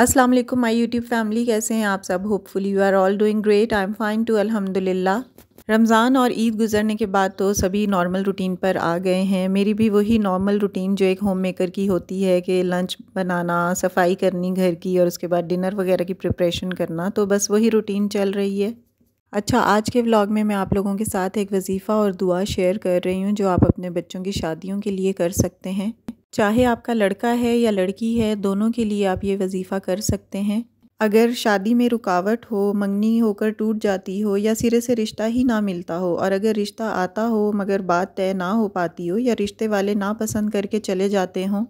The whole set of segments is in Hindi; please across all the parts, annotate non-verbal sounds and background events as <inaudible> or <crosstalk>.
अस्सलाम वालेकुम माय यूट्यूब फैमिली कैसे हैं आप सब hopefully you are all doing great I am fine too अल्हम्दुलिल्लाह रमज़ान और ईद गुजरने के बाद तो सभी नॉर्मल रूटीन पर आ गए हैं मेरी भी वही नॉर्मल रूटीन जो एक होम मेकर की होती है कि लंच बनाना सफाई करनी घर की और उसके बाद डिनर वगैरह की प्रिपरेशन करना तो बस वही रूटीन चल रही है अच्छा आज के व्लॉग में मैं आप लोगों के साथ एक वजीफ़ा और दुआ शेयर कर रही हूँ जो आप अपने बच्चों की शादियों के लिए कर सकते हैं चाहे आपका लड़का है या लड़की है दोनों के लिए आप ये वजीफ़ा कर सकते हैं अगर शादी में रुकावट हो मंगनी होकर टूट जाती हो या सिरे से रिश्ता ही ना मिलता हो और अगर रिश्ता आता हो मगर बात तय ना हो पाती हो या रिश्ते वाले ना पसंद करके चले जाते हों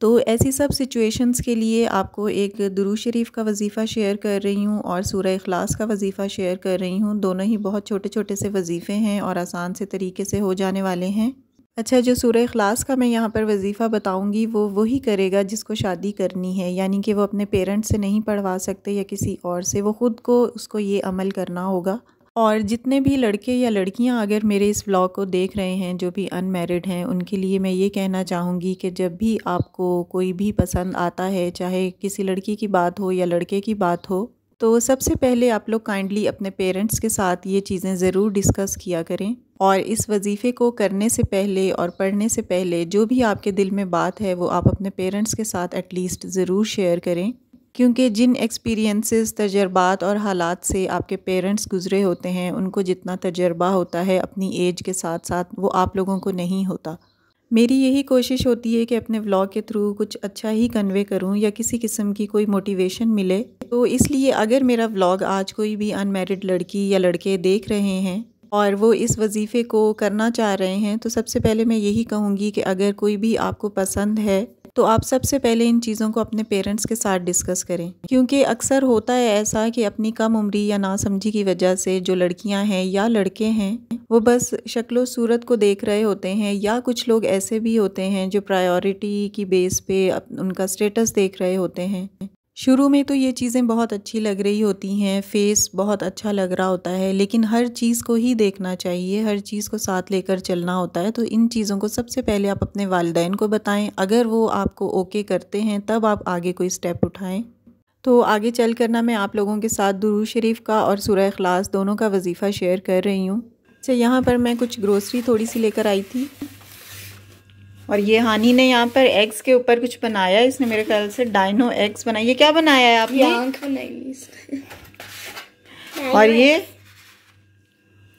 तो ऐसी सब सिचुएशंस के लिए आपको एक दुरू शरीफ का वजीफ़ा शेयर कर रही हूँ और सूर्य अखलास का वजीफ़ा शेयर कर रही हूँ दोनों ही बहुत छोटे छोटे से वजीफ़े हैं और आसान से तरीके से हो जाने वाले हैं अच्छा जो सूर्य अखलास का मैं यहाँ पर वजीफ़ा बताऊँगी वो वही करेगा जिसको शादी करनी है यानी कि वो अपने पेरेंट्स से नहीं पढ़वा सकते या किसी और से वो ख़ुद को उसको ये अमल करना होगा और जितने भी लड़के या लड़कियां अगर मेरे इस व्लॉग को देख रहे हैं जो भी अनमेरिड हैं उनके लिए मैं ये कहना चाहूँगी कि जब भी आपको कोई भी पसंद आता है चाहे किसी लड़की की बात हो या लड़के की बात हो तो सबसे पहले आप लोग काइंडली अपने पेरेंट्स के साथ ये चीज़ें ज़रूर डिस्कस किया करें और इस वजीफ़े को करने से पहले और पढ़ने से पहले जो भी आपके दिल में बात है वो आप अपने पेरेंट्स के साथ एटलीस्ट ज़रूर शेयर करें क्योंकि जिन एक्सपीरियंसेस तजर्बात और हालात से आपके पेरेंट्स गुज़रे होते हैं उनको जितना तजर्बा होता है अपनी एज के साथ साथ वो आप लोगों को नहीं होता मेरी यही कोशिश होती है कि अपने व्लॉग के थ्रू कुछ अच्छा ही कन्वे करूं या किसी किस्म की कोई मोटिवेशन मिले तो इसलिए अगर मेरा व्लॉग आज कोई भी अनमेरिड लड़की या लड़के देख रहे हैं और वो इस वजीफ़े को करना चाह रहे हैं तो सबसे पहले मैं यही कहूँगी कि अगर कोई भी आपको पसंद है तो आप सबसे पहले इन चीज़ों को अपने पेरेंट्स के साथ डिस्कस करें क्योंकि अक्सर होता है ऐसा कि अपनी कम उम्री या नासमझी की वजह से जो लड़कियां हैं या लड़के हैं वो बस शक्लो सूरत को देख रहे होते हैं या कुछ लोग ऐसे भी होते हैं जो प्रायोरिटी की बेस पे उनका स्टेटस देख रहे होते हैं शुरू में तो ये चीज़ें बहुत अच्छी लग रही होती हैं फेस बहुत अच्छा लग रहा होता है लेकिन हर चीज़ को ही देखना चाहिए हर चीज़ को साथ लेकर चलना होता है तो इन चीज़ों को सबसे पहले आप अपने वालदेन को बताएं अगर वो आपको ओके करते हैं तब आप आगे कोई स्टेप उठाएं तो आगे चल करना मैं आप लोगों के साथ दुरू शरीफ का और सूर्य अखलास दोनों का वजीफ़ा शेयर कर रही हूँ अच्छा यहाँ पर मैं कुछ ग्रोसरी थोड़ी सी लेकर आई थी और ये हानि ने यहाँ पर एग्स के ऊपर कुछ बनाया है इसने मेरे ख्याल से डायनो एग्स बनाया ये क्या बनाया है आपने आंख बनाई <laughs> और ये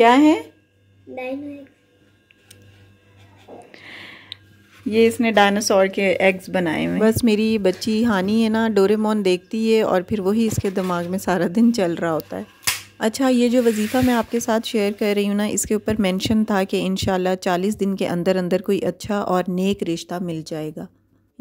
क्या है ये इसने डायनासोर के एग्स बनाए हुए बस मेरी बच्ची हानि है ना डोरेमोन देखती है और फिर वही इसके दिमाग में सारा दिन चल रहा होता है अच्छा ये जो वजीफ़ा मैं आपके साथ शेयर कर रही हूँ ना इसके ऊपर मेंशन था कि इन 40 दिन के अंदर अंदर कोई अच्छा और नेक रिश्ता मिल जाएगा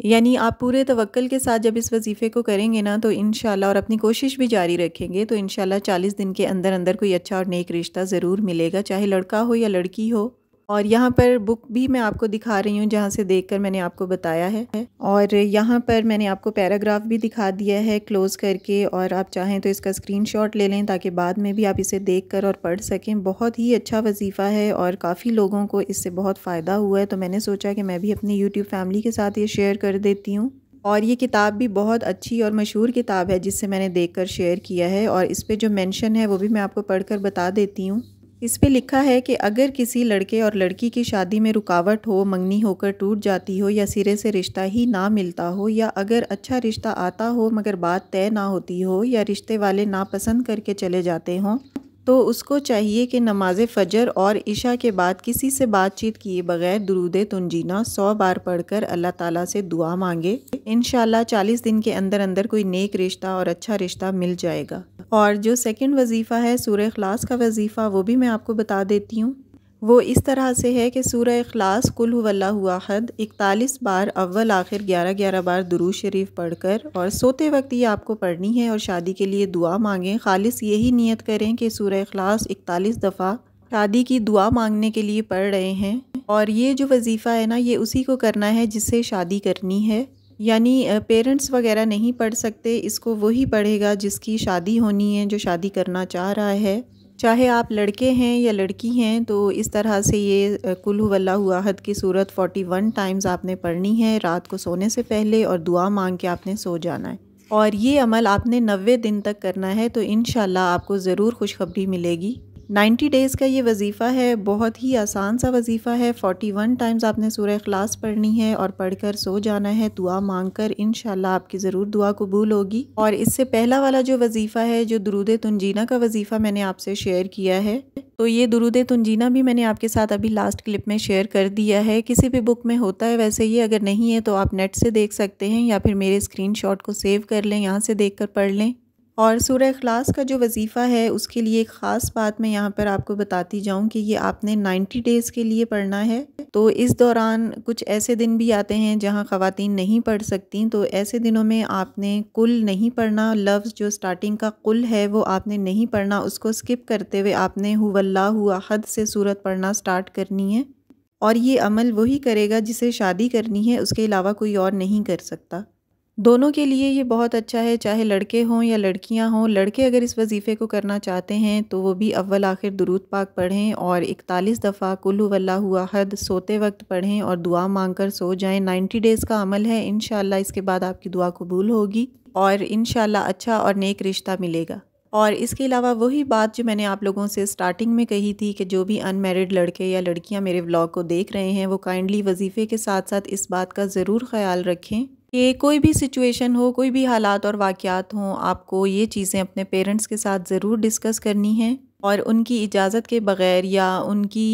यानी आप पूरे तवक्ल के साथ जब इस वजीफ़े को करेंगे ना तो इन और अपनी कोशिश भी जारी रखेंगे तो इन 40 दिन के अंदर अंदर कोई अच्छा और नेक रिश्ता ज़रूर मिलेगा चाहे लड़का हो या लड़की हो और यहाँ पर बुक भी मैं आपको दिखा रही हूँ जहाँ से देखकर मैंने आपको बताया है और यहाँ पर मैंने आपको पैराग्राफ भी दिखा दिया है क्लोज़ करके और आप चाहें तो इसका स्क्रीनशॉट ले लें ताकि बाद में भी आप इसे देखकर और पढ़ सकें बहुत ही अच्छा वजीफ़ा है और काफ़ी लोगों को इससे बहुत फ़ायदा हुआ है तो मैंने सोचा कि मैं भी अपनी यूट्यूब फैमिली के साथ ये शेयर कर देती हूँ और ये किताब भी बहुत अच्छी और मशहूर किताब है जिससे मैंने देखकर शेयर किया है और इस पर जो मेंशन है वो भी मैं आपको पढ़कर बता देती हूँ इस पे लिखा है कि अगर किसी लड़के और लड़की की शादी में रुकावट हो मंगनी होकर टूट जाती हो या सिरे से रिश्ता ही ना मिलता हो या अगर अच्छा रिश्ता आता हो मगर बात तय ना होती हो या रिश्ते वाले नापसंद करके चले जाते हों तो उसको चाहिए कि नमाज फ़जर और इशा के बाद किसी से बातचीत किए बगैर दरूद तुंजीना सौ बार पढ़कर अल्लाह ताला से दुआ मांगे इन चालीस दिन के अंदर अंदर कोई नेक रिश्ता और अच्छा रिश्ता मिल जाएगा और जो सेकंड वजीफ़ा है सूर्य खलास का वजीफ़ा वो भी मैं आपको बता देती हूँ वो इस तरह से है कि सूर्य अखलास कुल वल्ला हुआ हद इकतालीस बार अव्वल आखिर ग्यारह ग्यारह बार दुरू शरीफ पढ़कर और सोते वक्त ये आपको पढ़नी है और शादी के लिए दुआ मांगें खालिस यही नीयत करें कि सूर्य अखलास इकतालीस दफ़ा शादी की दुआ मांगने के लिए पढ़ रहे हैं और ये जो वजीफ़ा है ना ये उसी को करना है जिससे शादी करनी है यानी पेरेंट्स वगैरह नहीं पढ़ सकते इसको वही पढ़ेगा जिसकी शादी होनी है जो शादी करना चाह रहा है चाहे आप लड़के हैं या लड़की हैं तो इस तरह से ये कुल वल्ला की सूरत 41 टाइम्स आपने पढ़नी है रात को सोने से पहले और दुआ मांग के आपने सो जाना है और ये अमल आपने नबे दिन तक करना है तो इन आपको ज़रूर खुशखबरी मिलेगी 90 डेज़ का ये वजीफ़ा है बहुत ही आसान सा वजीफ़ा है 41 टाइम्स आपने सूर्य अखलास पढ़नी है और पढ़कर सो जाना है दुआ मांग कर इन आपकी ज़रूर दुआ कबूल होगी और इससे पहला वाला जो वजीफ़ा है जो दरूद तुंजीना का वजीफ़ा मैंने आपसे शेयर किया है तो ये दरूद तुंजीना भी मैंने आपके साथ अभी लास्ट क्लिप में शेयर कर दिया है किसी भी बुक में होता है वैसे ये अगर नहीं है तो आप नेट से देख सकते हैं या फिर मेरे शॉट को सेव कर लें यहाँ से देख कर पढ़ लें और सूर्य अखलास का जो वजीफ़ा है उसके लिए एक ख़ास बात मैं यहाँ पर आपको बताती जाऊँ कि ये आपने 90 डेज़ के लिए पढ़ना है तो इस दौरान कुछ ऐसे दिन भी आते हैं जहाँ ख़वातीन नहीं पढ़ सकती तो ऐसे दिनों में आपने कुल नहीं पढ़ना लफ्ज़ जो स्टार्टिंग का कुल है वो आपने नहीं पढ़ना उसको स्किप करते हुए आपने हुवल्ला हुआ हद से सूरत पढ़ना स्टार्ट करनी है और ये अमल वही करेगा जिसे शादी करनी है उसके अलावा कोई और नहीं कर सकता दोनों के लिए ये बहुत अच्छा है चाहे लड़के हों या लड़कियां हों लड़के अगर इस वजीफ़े को करना चाहते हैं तो वो भी अव्वल आखिर दुरूद पाक पढ़ें और इकतालीस दफ़ा कुल्लू हुआ हद सोते वक्त पढ़ें और दुआ मांग कर सो जाएं नाइन्टी डेज़ का अमल है इन इसके बाद आपकी दुआ कबूल होगी और इन अच्छा और नेक रिश्ता मिलेगा और इसके अलावा वही बात जो मैंने आप लोगों से स्टार्टिंग में कही थी कि जो भी अनमेरिड लड़के या लड़कियां मेरे व्लॉग को देख रहे हैं वो काइंडली वजीफ़े के साथ साथ इस बात का ज़रूर ख्याल रखें कि कोई भी सिचुएशन हो कोई भी हालात और वाक़ात हों आपको ये चीज़ें अपने पेरेंट्स के साथ ज़रूर डिस्कस करनी हैं और उनकी इजाज़त के बग़ैर या उनकी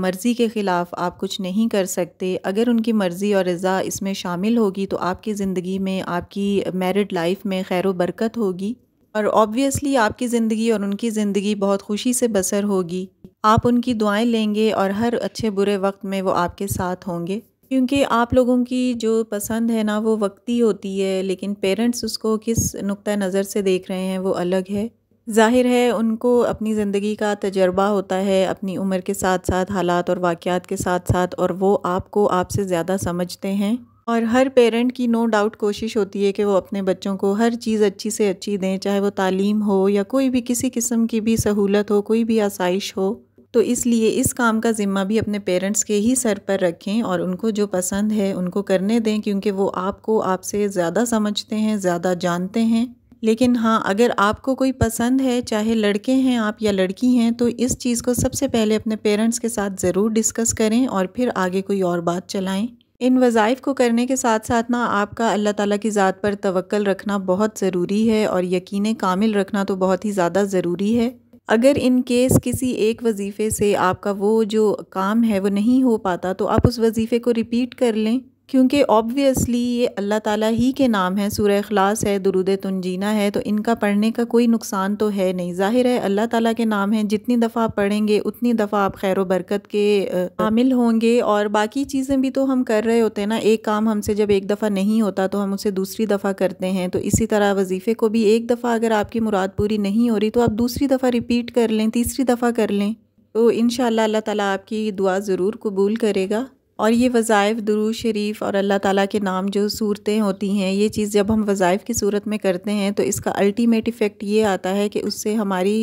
मर्ज़ी के ख़िलाफ़ आप कुछ नहीं कर सकते अगर उनकी मर्ज़ी और रज़ा इसमें शामिल होगी तो आपकी ज़िंदगी में आपकी मैरिड लाइफ में खैर बरकत होगी और ऑब्वियसली आपकी ज़िंदगी और उनकी ज़िंदगी बहुत खुशी से बसर होगी आप उनकी दुआएं लेंगे और हर अच्छे बुरे वक्त में वो आपके साथ होंगे क्योंकि आप लोगों की जो पसंद है ना वो वक्ती होती है लेकिन पेरेंट्स उसको किस नुक़ नज़र से देख रहे हैं वो अलग है ज़ाहिर है उनको अपनी ज़िंदगी का तजर्बा होता है अपनी उम्र के साथ साथ हालात और वाक़ात के साथ साथ और वो आपको आपसे ज़्यादा समझते हैं और हर पेरेंट की नो डाउट कोशिश होती है कि वो अपने बच्चों को हर चीज़ अच्छी से अच्छी दें चाहे वो तालीम हो या कोई भी किसी किस्म की भी सहूलत हो कोई भी आसाइश हो तो इसलिए इस काम का ज़िम्मा भी अपने पेरेंट्स के ही सर पर रखें और उनको जो पसंद है उनको करने दें क्योंकि वो आपको आपसे ज़्यादा समझते हैं ज़्यादा जानते हैं लेकिन हाँ अगर आपको कोई पसंद है चाहे लड़के हैं आप या लड़की हैं तो इस चीज़ को सबसे पहले अपने पेरेंट्स के साथ ज़रूर डिस्कस करें और फिर आगे कोई और बात चलाएं इन वज़ाइफ को करने के साथ साथ ना आपका अल्लाह ताला की ज़ात पर तवक्ल रखना बहुत ज़रूरी है और यकीन कामिल रखना तो बहुत ही ज़्यादा ज़रूरी है अगर इन केस किसी एक वजीफ़े से आपका वो जो काम है वो नहीं हो पाता तो आप उस वजीफ़े को रिपीट कर लें क्योंकि ऑब्वियसली ये अल्लाह ताला ही के नाम है सूर अखलास है दुरुद तुंजीना है तो इनका पढ़ने का कोई नुकसान तो है नहीं ज़ाहिर है अल्लाह ताला के नाम है जितनी दफ़ा आप पढ़ेंगे उतनी दफ़ा आप खैर बरकत के शामिल होंगे और बाकी चीज़ें भी तो हम कर रहे होते हैं ना एक काम हमसे जब एक दफ़ा नहीं होता तो हम उसे दूसरी दफ़ा करते हैं तो इसी तरह वजीफ़े को भी एक दफ़ा अगर आपकी मुराद पूरी नहीं हो रही तो आप दूसरी दफ़ा रिपीट कर लें तीसरी दफ़ा कर लें तो इन अल्लाह ताला आपकी दुआ ज़रूर कबूल करेगा और ये वज़ायफ़ दुरू शरीफ़ और अल्लाह ताला के नाम जो सूरतें होती हैं ये चीज़ जब हम वज़ायफ़ की सूरत में करते हैं तो इसका अल्टीमेट इफ़ेक्ट ये आता है कि उससे हमारी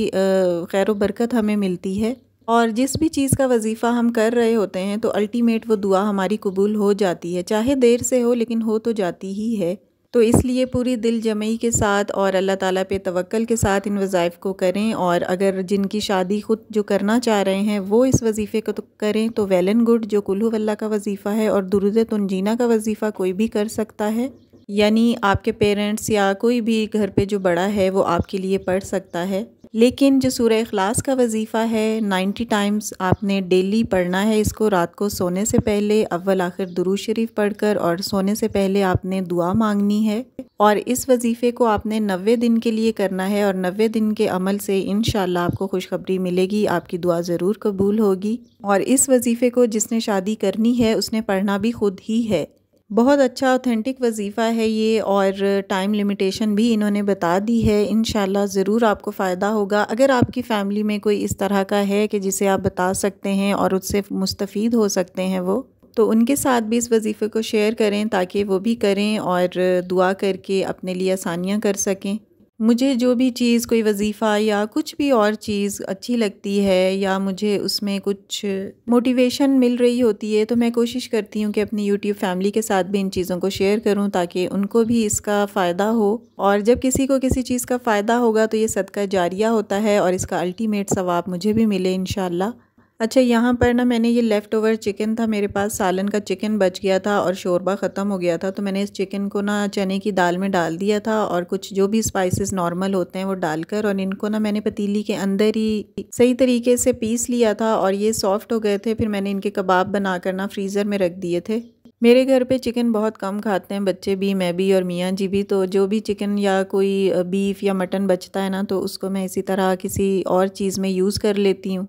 खैर बरकत हमें मिलती है और जिस भी चीज़ का वजीफ़ा हम कर रहे होते हैं तो अल्टीमेट वो दुआ हमारी कबूल हो जाती है चाहे देर से हो लेकिन हो तो जाती ही है तो इसलिए पूरी दिल जमई के साथ और अल्लाह ताला पे तवक्ल के साथ इन वज़ाइफ को करें और अगर जिनकी शादी ख़ुद जो करना चाह रहे हैं वो इस वजीफ़े को तो करें तो वेल एंड गुड जो कुल्हू वल्ला का वजीफ़ा है और दुरुद तनजीना का वजीफ़ा कोई भी कर सकता है यानी आपके पेरेंट्स या कोई भी घर पे जो बड़ा है वो आपके लिए पढ़ सकता है लेकिन जो सूर्य अखलास का वजीफ़ा है नाइन्टी टाइम्स आपने डेली पढ़ना है इसको रात को सोने से पहले अव्वल आखिर दुरू शरीफ पढ़कर और सोने से पहले आपने दुआ मांगनी है और इस वजीफ़े को आपने नबे दिन के लिए करना है और नबे दिन के अमल से इन आपको खुशखबरी मिलेगी आपकी दुआ ज़रूर कबूल होगी और इस वजीफ़े को जिसने शादी करनी है उसने पढ़ना भी खुद ही है बहुत अच्छा ऑथेंटिक वजीफ़ा है ये और टाइम लिमिटेशन भी इन्होंने बता दी है इन ज़रूर आपको फ़ायदा होगा अगर आपकी फ़ैमिली में कोई इस तरह का है कि जिसे आप बता सकते हैं और उससे मुस्तफ़ हो सकते हैं वो तो उनके साथ भी इस वजीफ़े को शेयर करें ताकि वो भी करें और दुआ करके अपने लिए आसानियाँ कर सकें मुझे जो भी चीज़ कोई वजीफ़ा या कुछ भी और चीज़ अच्छी लगती है या मुझे उसमें कुछ मोटिवेशन मिल रही होती है तो मैं कोशिश करती हूँ कि अपनी यूट्यूब फैमिली के साथ भी इन चीज़ों को शेयर करूँ ताकि उनको भी इसका फ़ायदा हो और जब किसी को किसी चीज़ का फ़ायदा होगा तो ये सदका जारिया होता है और इसका अल्टीमेट सवाब मुझे भी मिले इन अच्छा यहाँ पर ना मैंने ये लेफ़्ट ओवर चिकन था मेरे पास सालन का चिकन बच गया था और शोरबा ख़त्म हो गया था तो मैंने इस चिकन को ना चने की दाल में डाल दिया था और कुछ जो भी स्पाइसेस नॉर्मल होते हैं वो डालकर और इनको ना मैंने पतीली के अंदर ही सही तरीके से पीस लिया था और ये सॉफ्ट हो गए थे फिर मैंने इनके कबाब बनाकर ना फ्रीज़र में रख दिए थे मेरे घर पे चिकन बहुत कम खाते हैं बच्चे भी मैं भी और मियाँ जी भी तो जो भी चिकन या कोई बीफ या मटन बचता है ना तो उसको मैं इसी तरह किसी और चीज़ में यूज़ कर लेती हूँ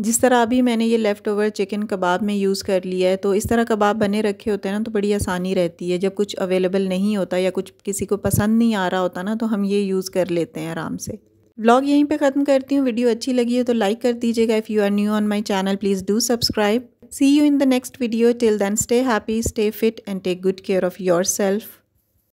जिस तरह अभी मैंने ये लेफ़्ट ओवर चिकन कबाब में यूज़ कर लिया है तो इस तरह कबाब बने रखे होते हैं ना तो बड़ी आसानी रहती है जब कुछ अवेलेबल नहीं होता या कुछ किसी को पसंद नहीं आ रहा होता ना तो हम ये यूज़ कर लेते हैं आराम से ब्लॉग यहीं पे ख़त्म करती हूँ वीडियो अच्छी लगी हो तो लाइक कर दीजिएगा if you are new on my channel please do subscribe see you in the next video till then stay happy stay fit and take good care of your self